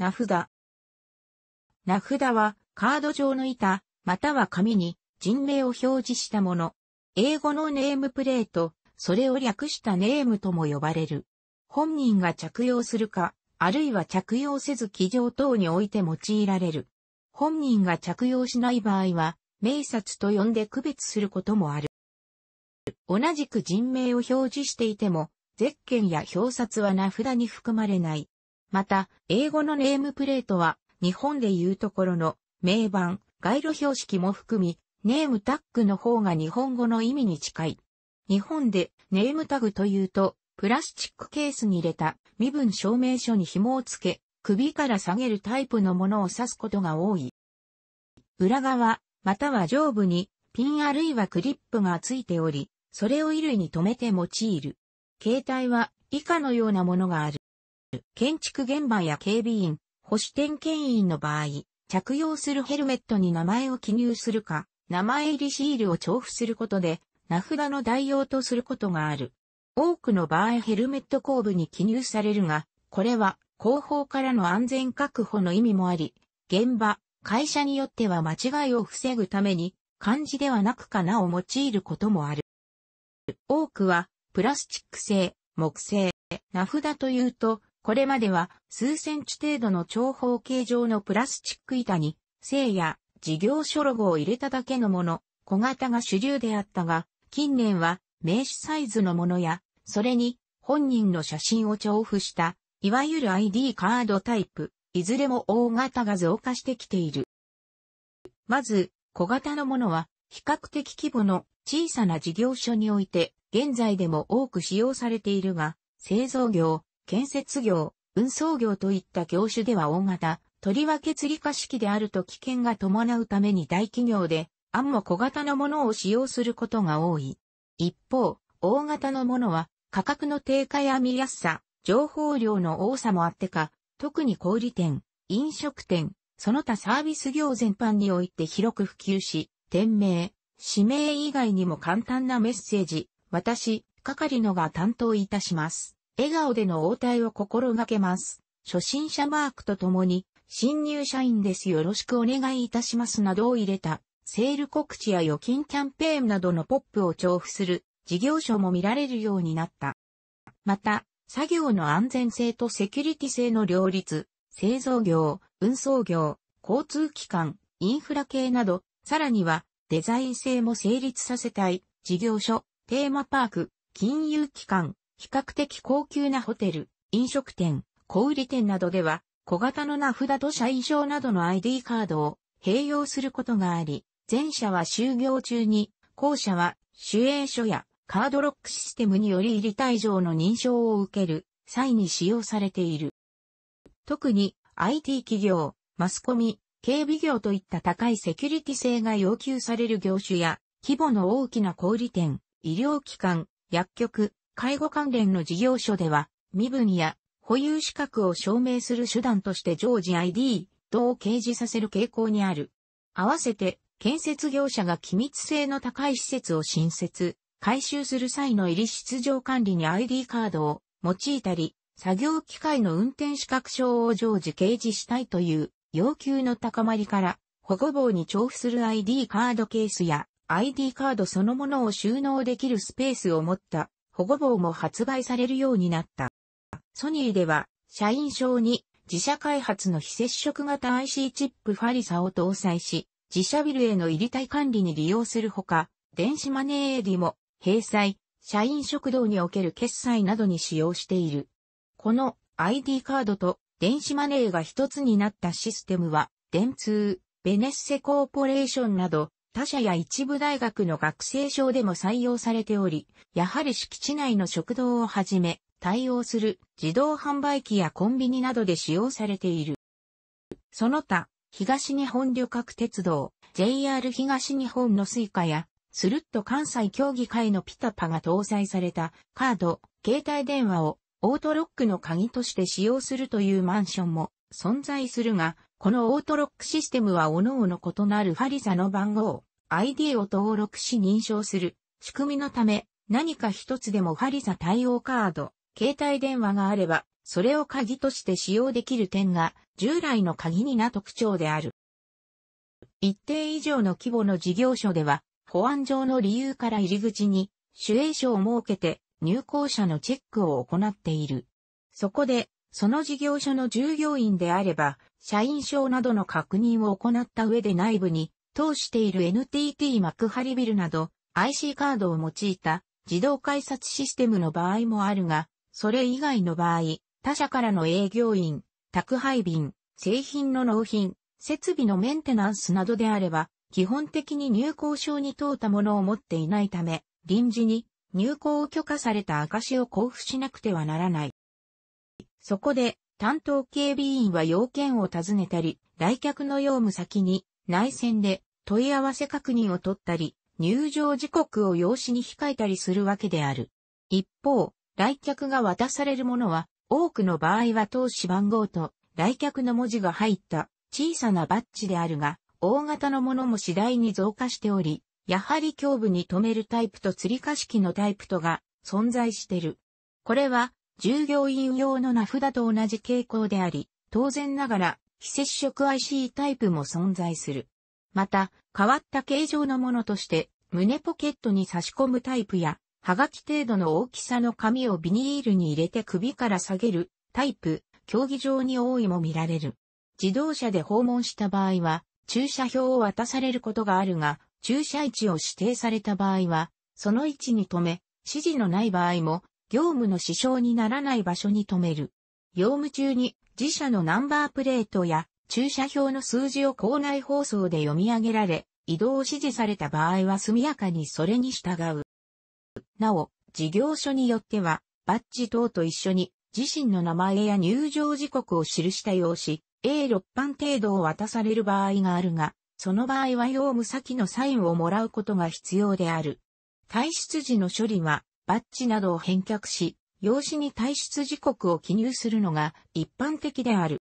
名札。名札は、カード上の板、または紙に、人名を表示したもの。英語のネームプレート、それを略したネームとも呼ばれる。本人が着用するか、あるいは着用せず機上等において用いられる。本人が着用しない場合は、名札と呼んで区別することもある。同じく人名を表示していても、ゼッケンや表札は名札に含まれない。また、英語のネームプレートは、日本でいうところの、名盤、街路標識も含み、ネームタッグの方が日本語の意味に近い。日本でネームタグというと、プラスチックケースに入れた身分証明書に紐をつけ、首から下げるタイプのものを指すことが多い。裏側、または上部にピンあるいはクリップがついており、それを衣類に留めて用いる。携帯は以下のようなものがある。建築現場や警備員、保守点検員の場合、着用するヘルメットに名前を記入するか、名前入りシールを重複することで、名札の代用とすることがある。多くの場合ヘルメット後部に記入されるが、これは後方からの安全確保の意味もあり、現場、会社によっては間違いを防ぐために、漢字ではなくかなを用いることもある。多くは、プラスチック製、木製、名札というと、これまでは数センチ程度の長方形状のプラスチック板に、製や事業所ロゴを入れただけのもの、小型が主流であったが、近年は名刺サイズのものや、それに本人の写真を重複した、いわゆる ID カードタイプ、いずれも大型が増加してきている。まず、小型のものは、比較的規模の小さな事業所において、現在でも多く使用されているが、製造業、建設業、運送業といった業種では大型、とりわけ釣り化式であると危険が伴うために大企業で、案も小型のものを使用することが多い。一方、大型のものは価格の低下や見やすさ、情報量の多さもあってか、特に小売店、飲食店、その他サービス業全般において広く普及し、店名、指名以外にも簡単なメッセージ、私、係のが担当いたします。笑顔での応対を心がけます。初心者マークとともに、新入社員ですよろしくお願いいたしますなどを入れた、セール告知や預金キャンペーンなどのポップを重複する事業所も見られるようになった。また、作業の安全性とセキュリティ性の両立、製造業、運送業、交通機関、インフラ系など、さらにはデザイン性も成立させたい、事業所、テーマパーク、金融機関、比較的高級なホテル、飲食店、小売店などでは、小型の名札と社員証などの ID カードを併用することがあり、前者は就業中に、後者は、主営書やカードロックシステムにより入り退場の認証を受ける際に使用されている。特に IT 企業、マスコミ、警備業といった高いセキュリティ性が要求される業種や、規模の大きな小売店、医療機関、薬局、介護関連の事業所では、身分や保有資格を証明する手段として常時 ID 等を掲示させる傾向にある。合わせて、建設業者が機密性の高い施設を新設、改修する際の入り出場管理に ID カードを用いたり、作業機械の運転資格証を常時掲示したいという要求の高まりから、保護棒に重複する ID カードケースや ID カードそのものを収納できるスペースを持った保護棒も発売されるようになった。ソニーでは、社員証に自社開発の非接触型 IC チップファリサを搭載し、自社ビルへの入り体管理に利用するほか、電子マネー AD も閉鎖、社員食堂における決済などに使用している。この ID カードと電子マネーが一つになったシステムは、電通、ベネッセコーポレーションなど他社や一部大学の学生証でも採用されており、やはり敷地内の食堂をはじめ、対応する自動販売機やコンビニなどで使用されている。その他、東日本旅客鉄道、JR 東日本のスイカや、スルッと関西協議会のピタパが搭載されたカード、携帯電話をオートロックの鍵として使用するというマンションも存在するが、このオートロックシステムは各々異なるファリザの番号、ID を登録し認証する仕組みのため、何か一つでもファリザ対応カード、携帯電話があれば、それを鍵として使用できる点が従来の鍵にな特徴である。一定以上の規模の事業所では、保安上の理由から入り口に、主営所を設けて入校者のチェックを行っている。そこで、その事業所の従業員であれば、社員証などの確認を行った上で内部に通している NTT 幕張ビルなど IC カードを用いた自動改札システムの場合もあるが、それ以外の場合、他社からの営業員、宅配便、製品の納品、設備のメンテナンスなどであれば、基本的に入校証に通ったものを持っていないため、臨時に入校を許可された証を交付しなくてはならない。そこで、担当警備員は要件を尋ねたり、来客の用務先に内線で問い合わせ確認を取ったり、入場時刻を用紙に控えたりするわけである。一方、来客が渡されるものは、多くの場合は投資番号と来客の文字が入った小さなバッジであるが、大型のものも次第に増加しており、やはり胸部に留めるタイプと釣り貸し機のタイプとが存在している。これは従業員用の名札と同じ傾向であり、当然ながら、非接触 IC タイプも存在する。また、変わった形状のものとして、胸ポケットに差し込むタイプや、はがき程度の大きさの紙をビニールに入れて首から下げるタイプ、競技場に多いも見られる。自動車で訪問した場合は、駐車表を渡されることがあるが、駐車位置を指定された場合は、その位置に止め、指示のない場合も、業務の支障にならない場所に止める。業務中に自社のナンバープレートや駐車表の数字を校内放送で読み上げられ、移動を指示された場合は速やかにそれに従う。なお、事業所によっては、バッジ等と一緒に自身の名前や入場時刻を記した用紙、A6 版程度を渡される場合があるが、その場合は用務先のサインをもらうことが必要である。退出時の処理は、バッジなどを返却し、用紙に退出時刻を記入するのが一般的である。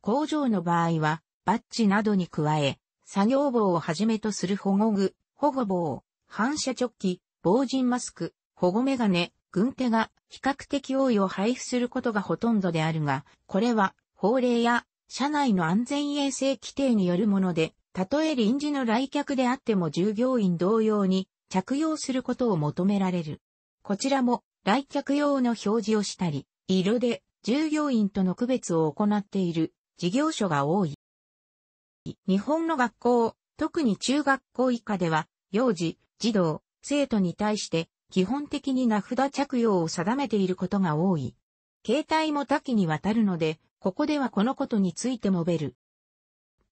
工場の場合は、バッジなどに加え、作業棒をはじめとする保護具、保護棒、反射直器、防塵マスク、保護メガネ、軍手が比較的多いを配布することがほとんどであるが、これは法令や社内の安全衛生規定によるもので、たとえ臨時の来客であっても従業員同様に着用することを求められる。こちらも来客用の表示をしたり、色で従業員との区別を行っている事業所が多い。日本の学校、特に中学校以下では、幼児、児童、生徒に対して基本的に名札着用を定めていることが多い。携帯も多岐にわたるので、ここではこのことについて述べる。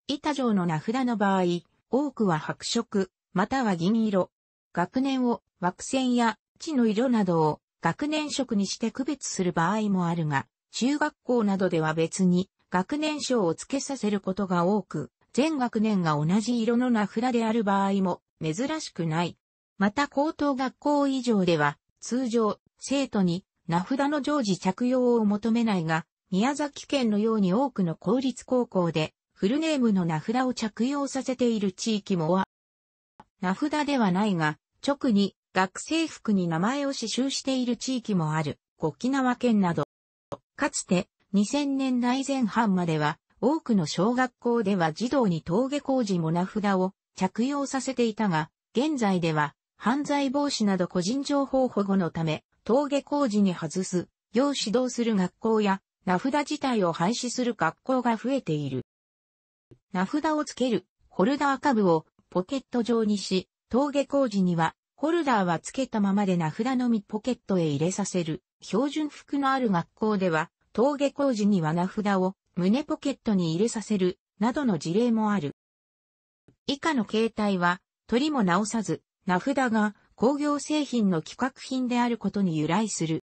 板状の名札の場合、多くは白色、または銀色、学年を惑星や地の色などを学年色にして区別する場合もあるが、中学校などでは別に学年賞を付けさせることが多く、全学年が同じ色の名札である場合も珍しくない。また高等学校以上では通常生徒に名札の常時着用を求めないが、宮崎県のように多くの公立高校でフルネームの名札を着用させている地域もは、名札ではないが、直に学生服に名前を刺繍している地域もある沖縄県など、かつて2000年代前半までは多くの小学校では児童に登下校時も名札を着用させていたが、現在では犯罪防止など個人情報保護のため、登下校時に外す、要指導する学校や、名札自体を廃止する学校が増えている。名札をつける、ホルダー下部をポケット状にし、登下校時にはホルダーは付けたままで名札のみポケットへ入れさせる。標準服のある学校では、登下校時には名札を胸ポケットに入れさせる、などの事例もある。以下の形態は、取りも直さず、名札が工業製品の規格品であることに由来する。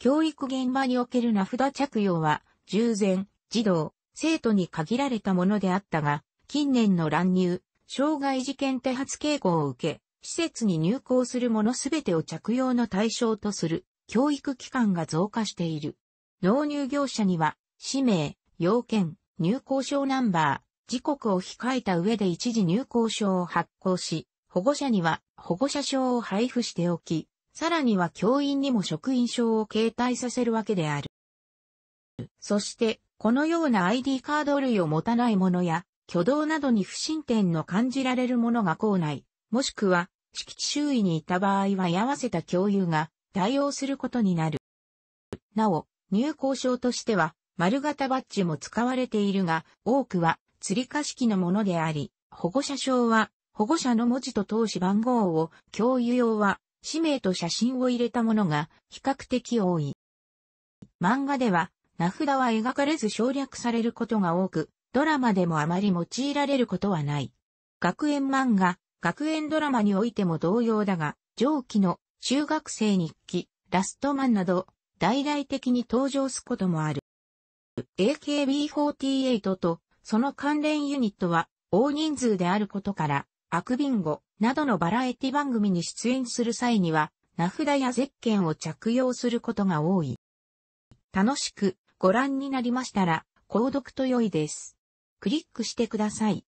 教育現場における名札着用は、従前、児童、生徒に限られたものであったが、近年の乱入、障害事件手発傾向を受け、施設に入校する者すべてを着用の対象とする教育機関が増加している。納入業者には、氏名、要件、入校証ナンバー、時刻を控えた上で一時入校証を発行し、保護者には保護者証を配布しておき、さらには教員にも職員証を携帯させるわけである。そして、このような ID カード類を持たないものや、挙動などに不審点の感じられるものが校内、もしくは敷地周囲にいた場合は居合わせた共有が対応することになる。なお、入校証としては、丸型バッジも使われているが、多くは、釣り貸し機のものであり、保護者証は、保護者の文字と通し番号を、共有用は、氏名と写真を入れたものが、比較的多い。漫画では、名札は描かれず省略されることが多く、ドラマでもあまり用いられることはない。学園漫画、学園ドラマにおいても同様だが、上記の中学生日記、ラストマンなど、大々的に登場すこともある。AKB48 とその関連ユニットは大人数であることから、アクビンゴなどのバラエティ番組に出演する際には、名札やゼッケンを着用することが多い。楽しくご覧になりましたら、購読と良いです。クリックしてください。